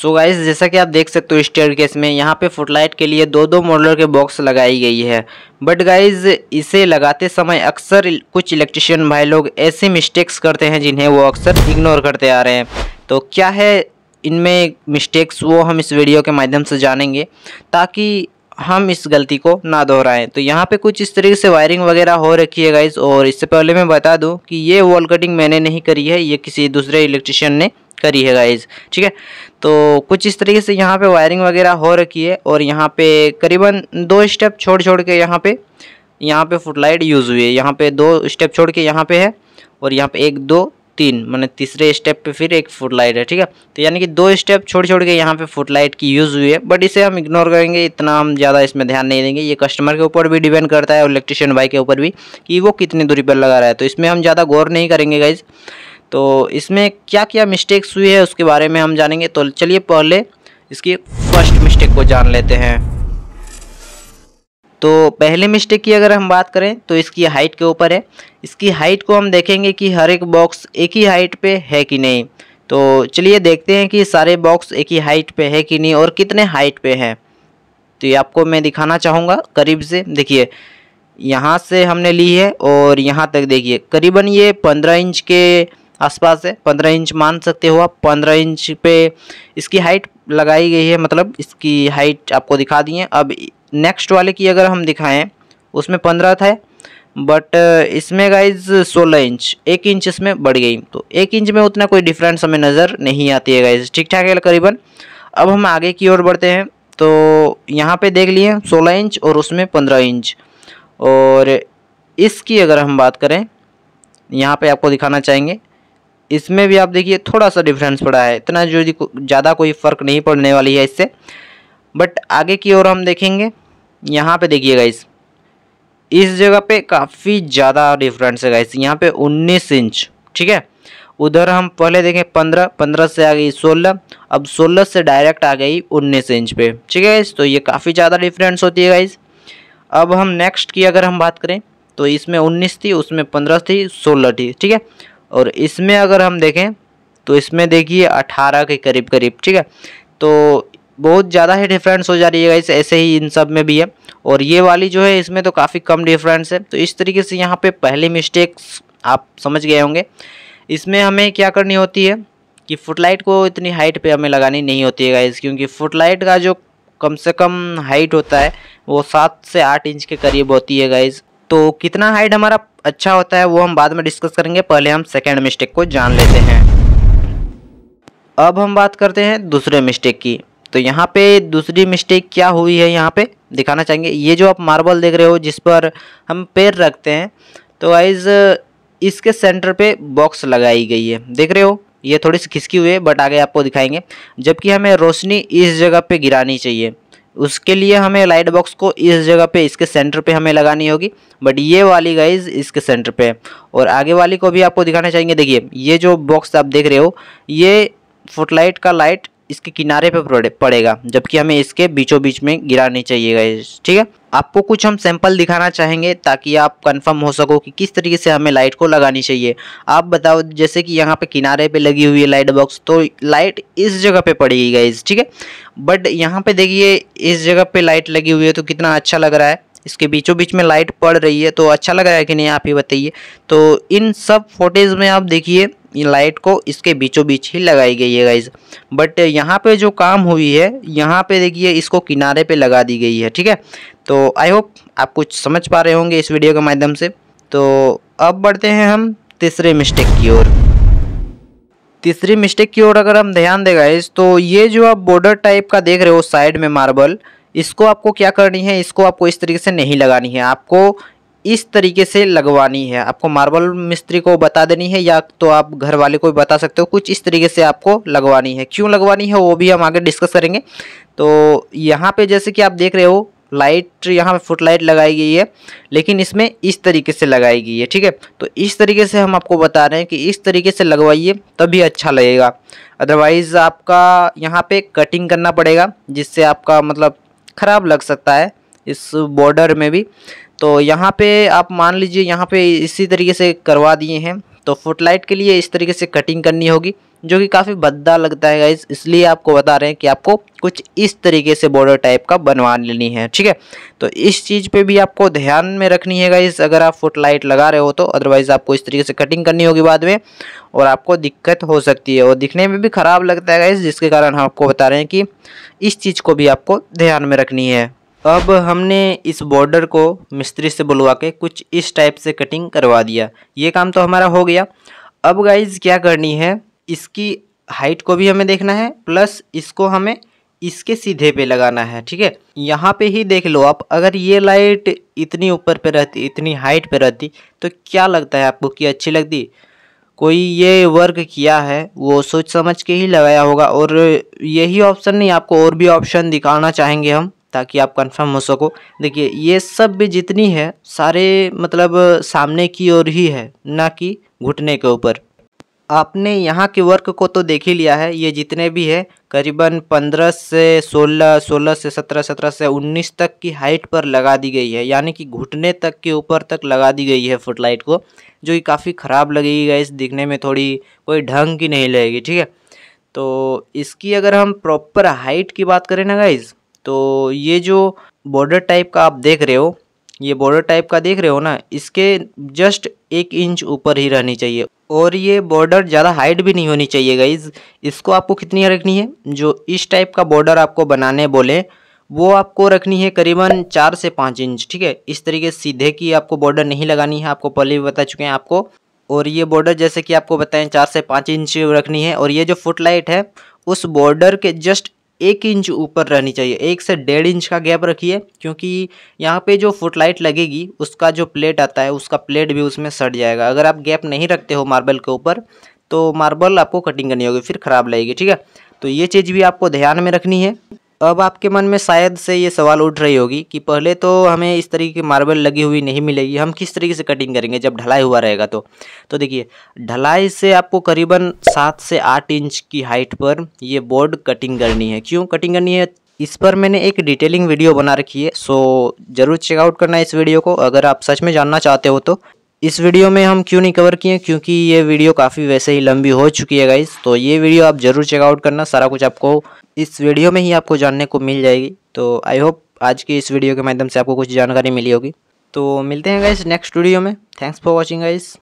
सो so guys जैसा कि आप देख सकते हो स्टेयर केस में यहाँ पे फुटलाइट के लिए दो दो मॉडलर के बॉक्स लगाई गई है बट गाइस इसे लगाते समय अक्सर कुछ इलेक्ट्रिशियन भाई लोग ऐसे मिस्टेक्स करते हैं जिन्हें वो अक्सर इग्नोर करते आ रहे हैं तो क्या है इनमें मिस्टेक्स वो हम इस वीडियो के माध्यम से जानेंगे ताकि हम इस गलती को ना दोहराएं तो यहाँ पे कुछ इस तरीके से वायरिंग वगैरह हो रखी है गाइज और इससे पहले मैं बता दूँ कि ये वॉल कटिंग मैंने नहीं करी है ये किसी दूसरे इलेक्ट्रिशियन ने करी है गाइज ठीक है तो कुछ इस तरीके से यहाँ पे वायरिंग वगैरह हो रखी है और यहाँ पे करीबन दो स्टेप छोड़ छोड़ के यहाँ पे यहाँ पे फुटलाइट यूज़ हुई है यहाँ पे दो स्टेप छोड़ के यहाँ पे है और यहाँ पे एक दो तीन मैंने तीसरे स्टेप पे फिर एक फुट लाइट है ठीक है तो यानी कि दो स्टेप छोड़ छोड़ के यहाँ पे फुट लाइट की यूज़ हुई है बट इसे हम इग्नोर करेंगे इतना हम ज़्यादा इसमें ध्यान नहीं देंगे ये कस्टमर के ऊपर भी डिपेंड करता है और इलेक्ट्रिशियन भाई के ऊपर भी कि वो कितनी दूरी पर लगा रहा है तो इसमें हम ज़्यादा गौर नहीं करेंगे गाइज़ तो इसमें क्या क्या मिस्टेक्स हुई है उसके बारे में हम जानेंगे तो चलिए पहले इसकी फर्स्ट मिस्टेक को जान लेते हैं तो पहले मिस्टेक की अगर हम बात करें तो इसकी हाइट के ऊपर है इसकी हाइट को हम देखेंगे कि हर एक बॉक्स एक ही हाइट पे है कि नहीं तो चलिए देखते हैं कि सारे बॉक्स एक ही हाइट पे है कि नहीं और कितने हाइट पे हैं तो ये आपको मैं दिखाना चाहूँगा करीब से देखिए यहाँ से हमने ली है और यहाँ तक देखिए करीबन ये पंद्रह इंच के आसपास है पंद्रह इंच मान सकते हो आप पंद्रह इंच पे इसकी हाइट लगाई गई है मतलब इसकी हाइट आपको दिखा दी है अब नेक्स्ट वाले की अगर हम दिखाएं उसमें पंद्रह था बट इसमें गाइज सोलह इंच एक इंच इसमें बढ़ गई तो एक इंच में उतना कोई डिफरेंस हमें नज़र नहीं आती है गाइज ठीक ठाक है करीबन अब हम आगे की ओर बढ़ते हैं तो यहाँ पे देख लिए सोलह इंच और उसमें पंद्रह इंच और इसकी अगर हम बात करें यहाँ पे आपको दिखाना चाहेंगे इसमें भी आप देखिए थोड़ा सा डिफरेंस पड़ा है इतना जो ज़्यादा कोई फ़र्क नहीं पड़ने वाली है इससे बट आगे की ओर हम देखेंगे यहाँ पे देखिए गाइस इस जगह पे काफ़ी ज़्यादा डिफरेंस है गाइस यहाँ पे 19 इंच ठीक है उधर हम पहले देखें 15 15 से आ गई 16 अब 16 से डायरेक्ट आ गई 19 इंच पे ठीक है इस तो ये काफ़ी ज़्यादा डिफरेंस होती है गाइस अब हम नेक्स्ट की अगर हम बात करें तो इसमें 19 थी उसमें 15 थी 16 थी ठीक है और इसमें अगर हम देखें तो इसमें देखिए अठारह के करीब करीब ठीक है तो बहुत ज़्यादा ही डिफरेंस हो जा रही है इस ऐसे ही इन सब में भी है और ये वाली जो है इसमें तो काफ़ी कम डिफरेंस है तो इस तरीके से यहाँ पे पहली मिस्टेक्स आप समझ गए होंगे इसमें हमें क्या करनी होती है कि फुटलाइट को इतनी हाइट पे हमें लगानी नहीं होती है गाइज़ क्योंकि फुटलाइट का जो कम से कम हाइट होता है वो सात से आठ इंच के करीब होती है गाइज़ तो कितना हाइड हमारा अच्छा होता है वो हम बाद में डिस्कस करेंगे पहले हम सेकेंड मिस्टेक को जान लेते हैं अब हम बात करते हैं दूसरे मिस्टेक की तो यहाँ पे दूसरी मिस्टेक क्या हुई है यहाँ पे दिखाना चाहेंगे ये जो आप मार्बल देख रहे हो जिस पर हम पैर रखते हैं तो आइज़ इसके सेंटर पे बॉक्स लगाई गई है देख रहे हो ये थोड़ी सी खिसकी हुई है बट आगे आपको दिखाएंगे जबकि हमें रोशनी इस जगह पे गिरानी चाहिए उसके लिए हमें लाइट बॉक्स को इस जगह पे इसके सेंटर पे हमें लगानी होगी बट ये वाली गाइज इसके सेंटर पे है और आगे वाली को भी आपको दिखाना चाहेंगे देखिए ये जो बॉक्स आप देख रहे हो ये फुटलाइट का लाइट इसके किनारे पे पड़ेगा जबकि हमें इसके बीचों बीच में गिरानी चाहिए गाइज ठीक है आपको कुछ हम सैंपल दिखाना चाहेंगे ताकि आप कंफर्म हो सको कि किस तरीके से हमें लाइट को लगानी चाहिए आप बताओ जैसे कि यहाँ पे किनारे पे लगी हुई है लाइट बॉक्स तो लाइट इस जगह पे पड़ेगी गाइज ठीक है बट यहाँ पे देखिए इस जगह पे लाइट लगी हुई है तो कितना अच्छा लग रहा है इसके बीचों बीच में लाइट पड़ रही है तो अच्छा लग रहा है कि नहीं आप ही बताइए तो इन सब फोटेज में आप देखिए लाइट को इसके बीचों बीच ही लगाई गई है गाइज बट यहाँ पे जो काम हुई है यहाँ पे देखिए इसको किनारे पे लगा दी गई है ठीक है तो आई होप आप कुछ समझ पा रहे होंगे इस वीडियो के माध्यम से तो अब बढ़ते हैं हम तीसरे मिस्टेक की ओर तीसरी मिस्टेक की ओर अगर हम ध्यान दें गाइज तो ये जो आप बॉर्डर टाइप का देख रहे हो साइड में मार्बल इसको आपको क्या करनी है इसको आपको इस तरीके से नहीं लगानी है आपको इस तरीके से लगवानी है आपको मार्बल मिस्त्री को बता देनी है या तो आप घर वाले को भी बता सकते हो कुछ इस तरीके से आपको लगवानी है क्यों लगवानी है वो भी हम आगे डिस्कस करेंगे तो यहाँ पे जैसे कि आप देख रहे हो लाइट यहाँ पे फुट लाइट लगाई गई है लेकिन इसमें इस तरीके से लगाई गई है ठीक है तो इस तरीके से हम आपको बता रहे हैं कि इस तरीके से लगवाइए तभी अच्छा लगेगा अदरवाइज़ आपका यहाँ पर कटिंग करना पड़ेगा जिससे आपका मतलब ख़राब लग सकता है इस बॉर्डर में भी तो यहाँ पे आप मान लीजिए यहाँ पे इसी तरीके से करवा दिए हैं तो फुटलाइट के लिए इस तरीके से कटिंग करनी होगी जो कि काफ़ी भद्दा लगता है गाइज इसलिए आपको बता रहे हैं कि आपको कुछ इस तरीके से बॉर्डर टाइप का बनवा लेनी है ठीक है तो इस चीज़ पे भी आपको ध्यान में रखनी है गाइज अगर आप फुटलाइट लगा रहे हो तो अदरवाइज़ आपको इस तरीके से कटिंग करनी होगी बाद में और आपको दिक्कत हो सकती है और दिखने में भी ख़राब लगता है गाइज जिसके कारण हम आपको बता रहे हैं कि इस चीज़ को भी आपको ध्यान में रखनी है अब हमने इस बॉर्डर को मिस्त्री से बुलवा के कुछ इस टाइप से कटिंग करवा दिया ये काम तो हमारा हो गया अब गाइज क्या करनी है इसकी हाइट को भी हमें देखना है प्लस इसको हमें इसके सीधे पे लगाना है ठीक है यहाँ पे ही देख लो आप अगर ये लाइट इतनी ऊपर पे रहती इतनी हाइट पे रहती तो क्या लगता है आपको कि अच्छी लगती कोई ये वर्क किया है वो सोच समझ के ही लगाया होगा और यही ऑप्शन नहीं आपको और भी ऑप्शन दिखाना चाहेंगे हम ताकि आप कंफर्म हो सको देखिए ये सब भी जितनी है सारे मतलब सामने की ओर ही है ना कि घुटने के ऊपर आपने यहाँ के वर्क को तो देख ही लिया है ये जितने भी है करीबन 15 से 16, 16 से 17, 17 से 19 तक की हाइट पर लगा दी गई है यानी कि घुटने तक के ऊपर तक लगा दी गई है फुटलाइट को जो कि काफ़ी ख़राब लगेगी गई दिखने में थोड़ी कोई ढंग की नहीं लगेगी ठीक है तो इसकी अगर हम प्रॉपर हाइट की बात करें ना गाइज़ तो ये जो बॉर्डर टाइप का आप देख रहे हो ये बॉर्डर टाइप का देख रहे हो ना इसके जस्ट एक इंच ऊपर ही रहनी चाहिए और ये बॉर्डर ज़्यादा हाइट भी नहीं होनी चाहिए गाइज इसको आपको कितनी रखनी है जो इस टाइप का बॉर्डर आपको बनाने बोले वो आपको रखनी है करीबन चार से पाँच इंच ठीक है इस तरीके सीधे की आपको बॉर्डर नहीं लगानी है आपको पहले भी बता चुके हैं आपको और ये बॉर्डर जैसे कि आपको बताएं चार से पाँच इंच रखनी है और ये जो फुट लाइट है उस बॉर्डर के जस्ट एक इंच ऊपर रहनी चाहिए एक से डेढ़ इंच का गैप रखिए क्योंकि यहाँ पे जो फुटलाइट लगेगी उसका जो प्लेट आता है उसका प्लेट भी उसमें सड़ जाएगा अगर आप गैप नहीं रखते हो मार्बल के ऊपर तो मार्बल आपको कटिंग करनी होगी फिर ख़राब लगेगी ठीक है तो ये चीज़ भी आपको ध्यान में रखनी है अब आपके मन में शायद से ये सवाल उठ रही होगी कि पहले तो हमें इस तरीके की मार्बल लगी हुई नहीं मिलेगी हम किस तरीके से कटिंग करेंगे जब ढलाई हुआ रहेगा तो तो देखिए ढलाई से आपको करीबन सात से आठ इंच की हाइट पर ये बोर्ड कटिंग करनी है क्यों कटिंग करनी है इस पर मैंने एक डिटेलिंग वीडियो बना रखी है सो ज़रूर चेकआउट करना इस वीडियो को अगर आप सच में जानना चाहते हो तो इस वीडियो में हम क्यों नहीं कवर किए क्योंकि ये वीडियो काफ़ी वैसे ही लंबी हो चुकी है गाइज तो ये वीडियो आप ज़रूर चेकआउट करना सारा कुछ आपको इस वीडियो में ही आपको जानने को मिल जाएगी तो आई होप आज की इस वीडियो के माध्यम से आपको कुछ जानकारी मिली होगी तो मिलते हैं गाइस नेक्स्ट वीडियो में थैंक्स फॉर वॉचिंग गाइस